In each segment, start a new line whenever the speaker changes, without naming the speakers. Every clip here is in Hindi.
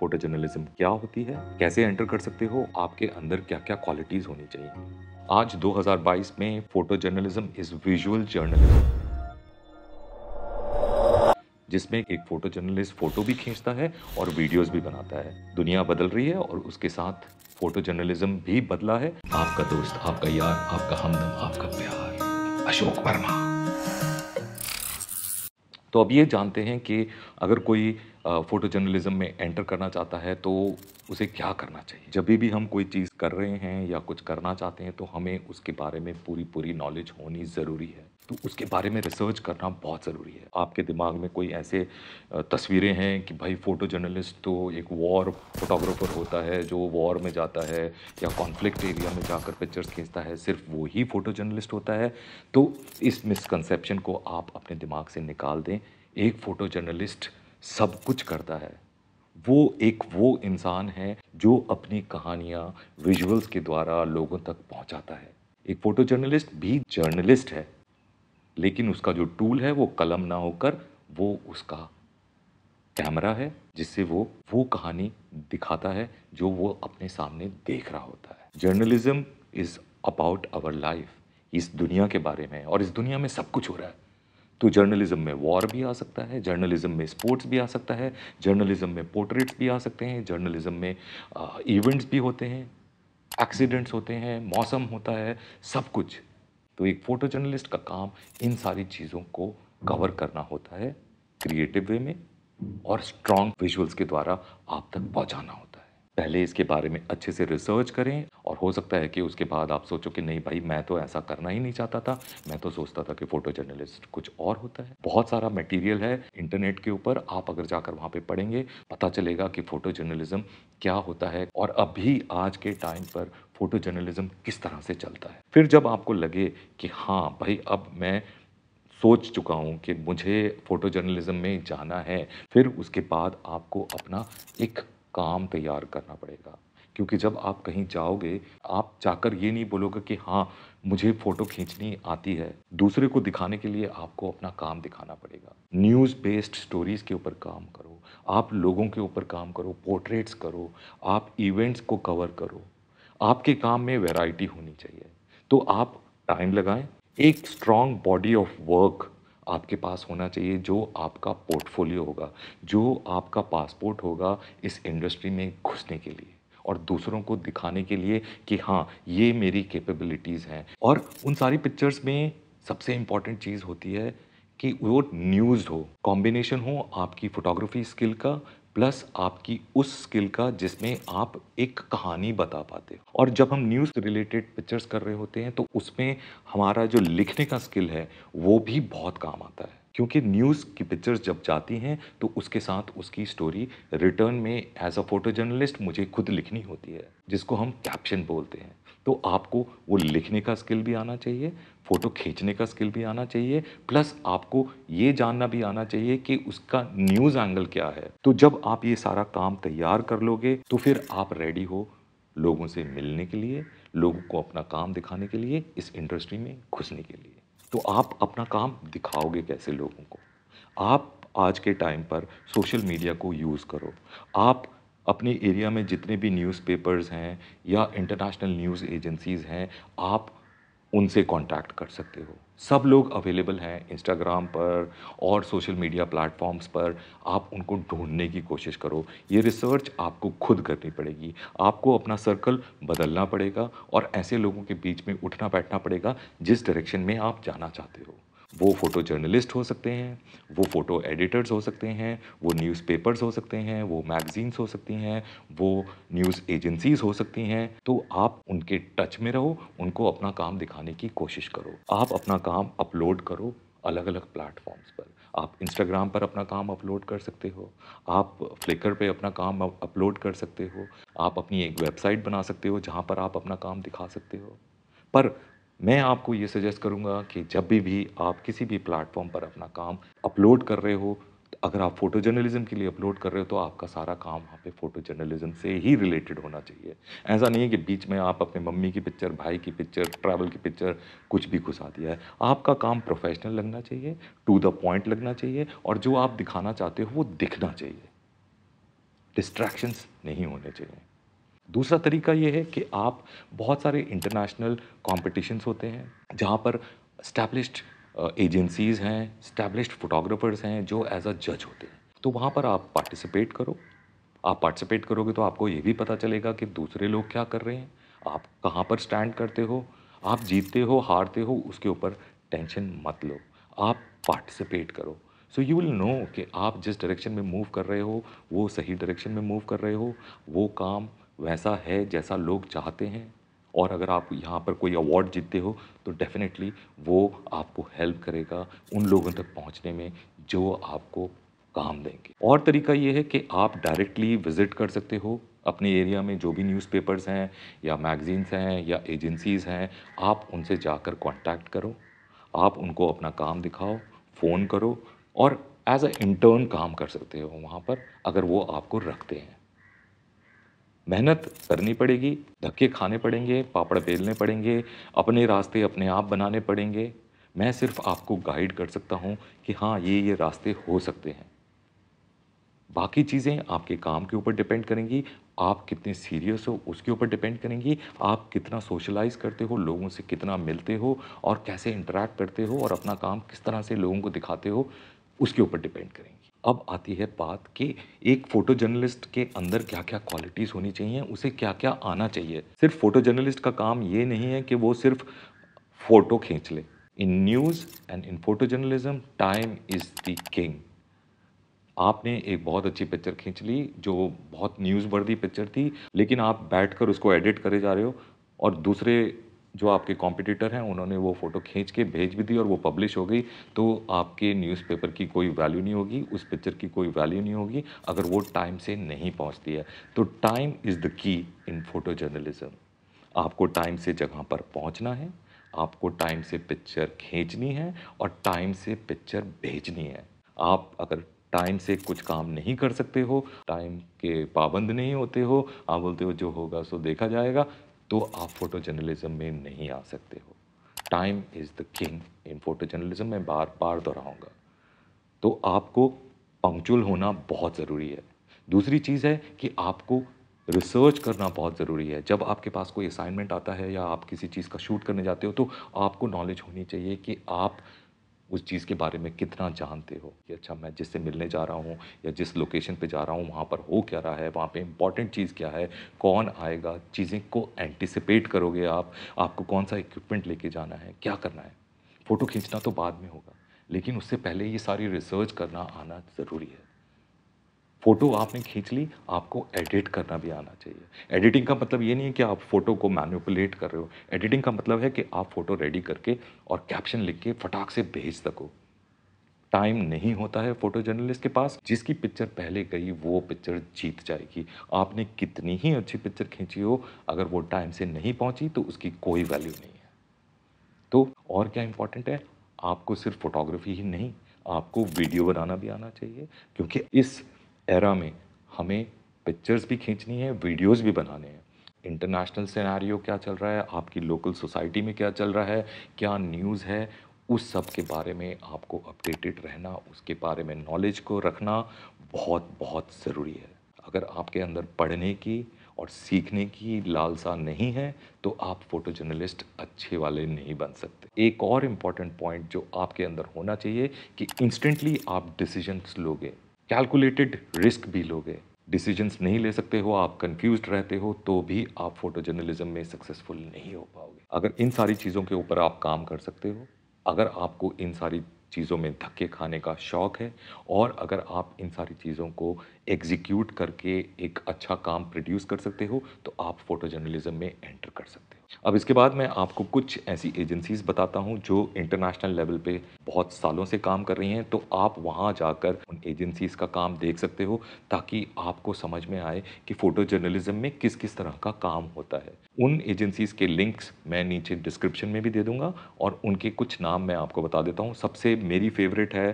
फोटो जर्नलिज्म क्या होती है कैसे एंटर कर सकते हो आपके अंदर क्या क्या क्वालिटीज होनी चाहिए आज 2022 में photo journalism is visual journalism जिसमें एक फोटो जर्नलिस्ट फोटो भी खींचता है और वीडियोस भी बनाता है दुनिया बदल रही है और उसके साथ फोटो जर्नलिज्म भी बदला है आपका दोस्त आपका यार आपका हमदम आपका प्यार अशोक वर्मा तो अब ये जानते हैं कि अगर कोई फ़ोटो जर्नलिज्म में एंटर करना चाहता है तो उसे क्या करना चाहिए जब भी हम कोई चीज़ कर रहे हैं या कुछ करना चाहते हैं तो हमें उसके बारे में पूरी पूरी नॉलेज होनी ज़रूरी है तो उसके बारे में रिसर्च करना बहुत ज़रूरी है आपके दिमाग में कोई ऐसे तस्वीरें हैं कि भाई फ़ोटो जर्नलिस्ट तो एक वॉर फोटोग्राफ़र होता है जो वॉर में जाता है या कॉन्फ्लिक्ट एरिया में जाकर पिक्चर्स खींचता है सिर्फ वो ही फ़ोटो जर्नलिस्ट होता है तो इस मिसकनसेप्शन को आप अपने दिमाग से निकाल दें एक फ़ोटो जर्नलिस्ट सब कुछ करता है वो एक वो इंसान है जो अपनी कहानियाँ विजुअल्स के द्वारा लोगों तक पहुँचाता है एक फ़ोटो जर्नलिस्ट भी जर्नलिस्ट है लेकिन उसका जो टूल है वो कलम ना होकर वो उसका कैमरा है जिससे वो वो कहानी दिखाता है जो वो अपने सामने देख रहा होता है journalism is about our life इस दुनिया के बारे में और इस दुनिया में सब कुछ हो रहा है तो जर्नलिज्म में वॉर भी आ सकता है जर्नलिज्म में स्पोर्ट्स भी आ सकता है जर्नलिज्म में पोर्ट्रेट्स भी आ सकते हैं जर्नलिज्म में इवेंट्स uh, भी होते हैं एक्सीडेंट्स होते हैं मौसम होता है सब कुछ तो एक फोटो जर्नलिस्ट का काम इन सारी चीज़ों को कवर करना होता है क्रिएटिव वे में और स्ट्रॉन्ग विजुअल्स के द्वारा आप तक पहुंचाना होता है पहले इसके बारे में अच्छे से रिसर्च करें और हो सकता है कि उसके बाद आप सोचो कि नहीं भाई मैं तो ऐसा करना ही नहीं चाहता था मैं तो सोचता था कि फोटो जर्नलिस्ट कुछ और होता है बहुत सारा मटेरियल है इंटरनेट के ऊपर आप अगर जाकर वहाँ पे पढ़ेंगे पता चलेगा कि फ़ोटो जर्नलिज्म क्या होता है और अभी आज के टाइम पर फ़ोटो जर्नलिज़्म किस तरह से चलता है फिर जब आपको लगे कि हाँ भाई अब मैं सोच चुका हूँ कि मुझे फ़ोटो जर्नलिज्म में जाना है फिर उसके बाद आपको अपना एक काम तैयार करना पड़ेगा क्योंकि जब आप कहीं जाओगे आप जाकर ये नहीं बोलोगे कि हाँ मुझे फ़ोटो खींचनी आती है दूसरे को दिखाने के लिए आपको अपना काम दिखाना पड़ेगा न्यूज़ बेस्ड स्टोरीज़ के ऊपर काम करो आप लोगों के ऊपर काम करो पोर्ट्रेट्स करो आप इवेंट्स को कवर करो आपके काम में वैरायटी होनी चाहिए तो आप टाइम लगाएं एक स्ट्रॉन्ग बॉडी ऑफ वर्क आपके पास होना चाहिए जो आपका पोर्टफोलियो होगा जो आपका पासपोर्ट होगा इस इंडस्ट्री में घुसने के लिए और दूसरों को दिखाने के लिए कि हाँ ये मेरी कैपेबिलिटीज़ हैं और उन सारी पिक्चर्स में सबसे इम्पॉर्टेंट चीज़ होती है कि वो न्यूज़ हो कॉम्बिनेशन हो आपकी फ़ोटोग्राफी स्किल का प्लस आपकी उस स्किल का जिसमें आप एक कहानी बता पाते हो और जब हम न्यूज़ रिलेटेड पिक्चर्स कर रहे होते हैं तो उसमें हमारा जो लिखने का स्किल है वो भी बहुत काम आता है क्योंकि न्यूज़ की पिक्चर्स जब जाती हैं तो उसके साथ उसकी स्टोरी रिटर्न में एज अ फोटो जर्नलिस्ट मुझे खुद लिखनी होती है जिसको हम कैप्शन बोलते हैं तो आपको वो लिखने का स्किल भी आना चाहिए फ़ोटो खींचने का स्किल भी आना चाहिए प्लस आपको ये जानना भी आना चाहिए कि उसका न्यूज़ एंगल क्या है तो जब आप ये सारा काम तैयार कर लोगे तो फिर आप रेडी हो लोगों से मिलने के लिए लोगों को अपना काम दिखाने के लिए इस इंडस्ट्री में घुसने के लिए तो आप अपना काम दिखाओगे कैसे लोगों को आप आज के टाइम पर सोशल मीडिया को यूज़ करो आप अपने एरिया में जितने भी न्यूज़पेपर्स हैं या इंटरनेशनल न्यूज़ एजेंसीज़ हैं आप उनसे कांटेक्ट कर सकते हो सब लोग अवेलेबल हैं इंस्टाग्राम पर और सोशल मीडिया प्लेटफॉर्म्स पर आप उनको ढूंढने की कोशिश करो ये रिसर्च आपको खुद करनी पड़ेगी आपको अपना सर्कल बदलना पड़ेगा और ऐसे लोगों के बीच में उठना बैठना पड़ेगा जिस डायरेक्शन में आप जाना चाहते हो वो फ़ोटो जर्नलिस्ट हो सकते हैं वो फ़ोटो एडिटर्स हो सकते हैं वो न्यूज़पेपर्स हो सकते हैं वो मैगज़ीन्स हो सकती हैं वो न्यूज़ एजेंसीज हो सकती हैं तो आप उनके टच में रहो उनको अपना काम दिखाने की कोशिश करो आप अपना काम अपलोड करो अलग अलग प्लेटफॉर्म्स पर आप इंस्टाग्राम पर अपना काम अपलोड कर सकते हो आप फ्लिकर पे अपना काम अपलोड कर सकते हो आप अपनी एक वेबसाइट बना सकते हो जहाँ पर आप अपना काम दिखा सकते हो पर मैं आपको ये सजेस्ट करूँगा कि जब भी भी आप किसी भी प्लेटफॉर्म पर अपना काम अपलोड कर रहे हो तो अगर आप फोटो जर्नलिज्म के लिए अपलोड कर रहे हो तो आपका सारा काम वहाँ पे फोटो जर्नलिज्म से ही रिलेटेड होना चाहिए ऐसा नहीं है कि बीच में आप अपने मम्मी की पिक्चर भाई की पिक्चर ट्रैवल की पिक्चर कुछ भी घुसा दिया है आपका काम प्रोफेशनल लगना चाहिए टू द पॉइंट लगना चाहिए और जो आप दिखाना चाहते हो वो दिखना चाहिए डिस्ट्रैक्शंस नहीं होने चाहिए दूसरा तरीका ये है कि आप बहुत सारे इंटरनेशनल कॉम्पिटिशन्स होते हैं जहाँ पर स्टैब्लिश्ड एजेंसीज़ uh, हैं स्टैब्लिश्ड फोटोग्राफर्स हैं जो एज अ जज होते हैं तो वहाँ पर आप पार्टिसिपेट करो आप पार्टिसिपेट करोगे तो आपको ये भी पता चलेगा कि दूसरे लोग क्या कर रहे हैं आप कहाँ पर स्टैंड करते हो आप जीतते हो हारते हो उसके ऊपर टेंशन मत लो आप पार्टिसिपेट करो सो यू विल नो कि आप जिस डायरेक्शन में मूव कर रहे हो वो सही डायरेक्शन में मूव कर रहे हो वो काम वैसा है जैसा लोग चाहते हैं और अगर आप यहाँ पर कोई अवार्ड जीतते हो तो डेफिनेटली वो आपको हेल्प करेगा उन लोगों तक पहुँचने में जो आपको काम देंगे और तरीका ये है कि आप डायरेक्टली विज़िट कर सकते हो अपने एरिया में जो भी न्यूज़पेपर्स हैं या मैगज़ीन्स हैं या एजेंसीज़ हैं आप उनसे जाकर कांटेक्ट करो आप उनको अपना काम दिखाओ फ़ोन करो और एज अ इंटर्न काम कर सकते हो वहाँ पर अगर वो आपको रखते हैं मेहनत करनी पड़ेगी धक्के खाने पड़ेंगे पापड़ बेलने पड़ेंगे अपने रास्ते अपने आप बनाने पड़ेंगे मैं सिर्फ आपको गाइड कर सकता हूँ कि हाँ ये ये रास्ते हो सकते हैं बाकी चीज़ें आपके काम के ऊपर डिपेंड करेंगी आप कितने सीरियस हो उसके ऊपर डिपेंड करेंगी आप कितना सोशलाइज करते हो लोगों से कितना मिलते हो और कैसे इंटरेक्ट करते हो और अपना काम किस तरह से लोगों को दिखाते हो उसके ऊपर डिपेंड करेंगी अब आती है बात कि एक फोटो जर्नलिस्ट के अंदर क्या क्या क्वालिटीज़ होनी चाहिए उसे क्या क्या आना चाहिए सिर्फ फोटो जर्नलिस्ट का काम ये नहीं है कि वो सिर्फ फ़ोटो खींच ले in news and in photo journalism time is the king आपने एक बहुत अच्छी पिक्चर खींच ली जो बहुत न्यूज़ वर्दी पिक्चर थी लेकिन आप बैठकर उसको एडिट करे जा रहे हो और दूसरे जो आपके कॉम्पिटिटर हैं उन्होंने वो फ़ोटो खींच के भेज भी दी और वो पब्लिश हो गई तो आपके न्यूज़पेपर की कोई वैल्यू नहीं होगी उस पिक्चर की कोई वैल्यू नहीं होगी अगर वो टाइम से नहीं पहुंचती है तो time is the key in photo journalism आपको टाइम से जगह पर पहुंचना है आपको टाइम से पिक्चर खींचनी है और टाइम से पिक्चर भेजनी है आप अगर टाइम से कुछ काम नहीं कर सकते हो टाइम के पाबंद नहीं होते हो आप बोलते हो जो होगा सो देखा जाएगा तो आप फोटो जर्नलिज्म में नहीं आ सकते हो time is the king in photo journalism मैं बार बार दोहराऊँगा तो आपको पंक्चुअल होना बहुत ज़रूरी है दूसरी चीज़ है कि आपको रिसर्च करना बहुत ज़रूरी है जब आपके पास कोई असाइनमेंट आता है या आप किसी चीज़ का शूट करने जाते हो तो आपको नॉलेज होनी चाहिए कि आप उस चीज़ के बारे में कितना जानते हो कि अच्छा मैं जिससे मिलने जा रहा हूँ या जिस लोकेशन पे जा रहा हूँ वहाँ पर हो क्या रहा है वहाँ पे इंपॉर्टेंट चीज़ क्या है कौन आएगा चीज़ें को एंटिसिपेट करोगे आप आपको कौन सा इक्विपमेंट लेके जाना है क्या करना है फ़ोटो खींचना तो बाद में होगा लेकिन उससे पहले ये सारी रिसर्च करना आना ज़रूरी है फ़ोटो आपने खींच ली आपको एडिट करना भी आना चाहिए एडिटिंग का मतलब ये नहीं है कि आप फ़ोटो को मैनिपुलेट कर रहे हो एडिटिंग का मतलब है कि आप फ़ोटो रेडी करके और कैप्शन लिख के फटाक से भेज सको टाइम नहीं होता है फोटो जर्नलिस्ट के पास जिसकी पिक्चर पहले गई वो पिक्चर जीत जाएगी आपने कितनी ही अच्छी पिक्चर खींची हो अगर वो टाइम से नहीं पहुंची तो उसकी कोई वैल्यू नहीं है तो और क्या इंपॉर्टेंट है आपको सिर्फ फोटोग्राफी ही नहीं आपको वीडियो बनाना भी आना चाहिए क्योंकि इस एरा में हमें पिक्चर्स भी खींचनी है वीडियोस भी बनाने हैं इंटरनेशनल सिनेरियो क्या चल रहा है आपकी लोकल सोसाइटी में क्या चल रहा है क्या न्यूज़ है उस सब के बारे में आपको अपडेटेड रहना उसके बारे में नॉलेज को रखना बहुत बहुत ज़रूरी है अगर आपके अंदर पढ़ने की और सीखने की लालसा नहीं है तो आप फोटो जर्नलिस्ट अच्छे वाले नहीं बन सकते एक और इम्पॉर्टेंट पॉइंट जो आपके अंदर होना चाहिए कि इंस्टेंटली आप डिसीजंस लोगे कैलकुलेटेड रिस्क भी लोगे डिसीजंस नहीं ले सकते हो आप कंफ्यूज रहते हो तो भी आप फोटो जर्नलिज्म में सक्सेसफुल नहीं हो पाओगे अगर इन सारी चीज़ों के ऊपर आप काम कर सकते हो अगर आपको इन सारी चीज़ों में धक्के खाने का शौक़ है और अगर आप इन सारी चीज़ों को एग्जीक्यूट करके एक अच्छा काम प्रोड्यूस कर सकते हो तो आप फोटो जर्नलिज़म में एंटर कर सकते हो अब इसके बाद मैं आपको कुछ ऐसी एजेंसीज़ बताता हूँ जो इंटरनेशनल लेवल पे बहुत सालों से काम कर रही हैं तो आप वहाँ जाकर उन एजेंसीज़ का काम देख सकते हो ताकि आपको समझ में आए कि फ़ोटो जर्नलिज्म में किस किस तरह का काम होता है उन एजेंसीज़ के लिंक्स मैं नीचे डिस्क्रिप्शन में भी दे दूँगा और उनके कुछ नाम मैं आपको बता देता हूँ सबसे मेरी फेवरेट है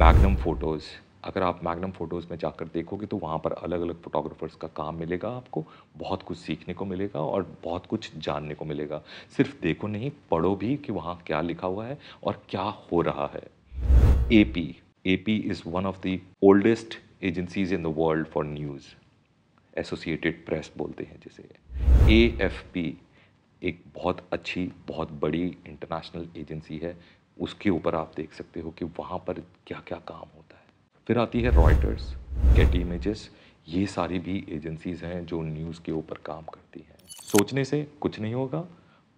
मैगनम फ़ोटोज़ अगर आप मैगनम फ़ोटोज़ में जाकर देखोगे तो वहाँ पर अलग अलग फोटोग्राफ़र्स का काम मिलेगा आपको बहुत कुछ सीखने को मिलेगा और बहुत कुछ जानने को मिलेगा सिर्फ देखो नहीं पढ़ो भी कि वहाँ क्या लिखा हुआ है और क्या हो रहा है A P A P is one of the oldest agencies in the world for news associated press बोलते हैं जिसे ए एफ पी एक बहुत अच्छी बहुत बड़ी इंटरनेशनल एजेंसी है उसके ऊपर आप देख सकते हो कि वहाँ पर क्या क्या काम होता है फिर आती है रॉयटर्स गेट इमेजेस ये सारी भी एजेंसीज़ हैं जो न्यूज़ के ऊपर काम करती हैं सोचने से कुछ नहीं होगा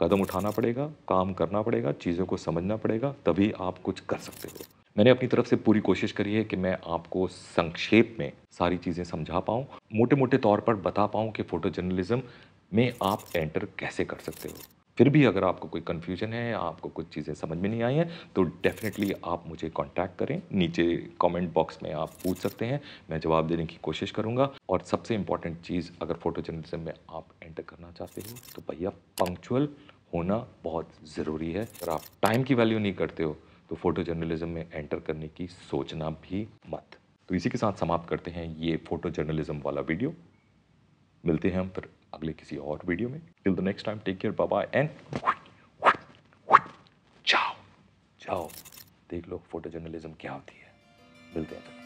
कदम उठाना पड़ेगा काम करना पड़ेगा चीज़ों को समझना पड़ेगा तभी आप कुछ कर सकते हो मैंने अपनी तरफ से पूरी कोशिश करी है कि मैं आपको संक्षेप में सारी चीज़ें समझा पाऊँ मोटे मोटे तौर पर बता पाऊँ कि फ़ोटो जर्नलिज़्म में आप एंटर कैसे कर सकते हो फिर भी अगर आपको कोई कन्फ्यूजन है आपको कुछ चीज़ें समझ में नहीं आई हैं तो डेफिनेटली आप मुझे कॉन्टैक्ट करें नीचे कॉमेंट बॉक्स में आप पूछ सकते हैं मैं जवाब देने की कोशिश करूँगा और सबसे इंपॉर्टेंट चीज़ अगर फोटो जर्नलिज्म में आप एंटर करना चाहते हो तो भैया पंक्चुअल होना बहुत ज़रूरी है अगर आप टाइम की वैल्यू नहीं करते हो तो फोटो जर्नलिज्म में एंटर करने की सोचना भी मत तो इसी के साथ समाप्त करते हैं ये फोटो जर्नलिज्म वाला वीडियो मिलते हैं हम फिर अगले किसी और वीडियो में till the next time take care bye and जाओ जाओ देख लो फोटो जर्नलिज्म क्या होती है मिलते हैं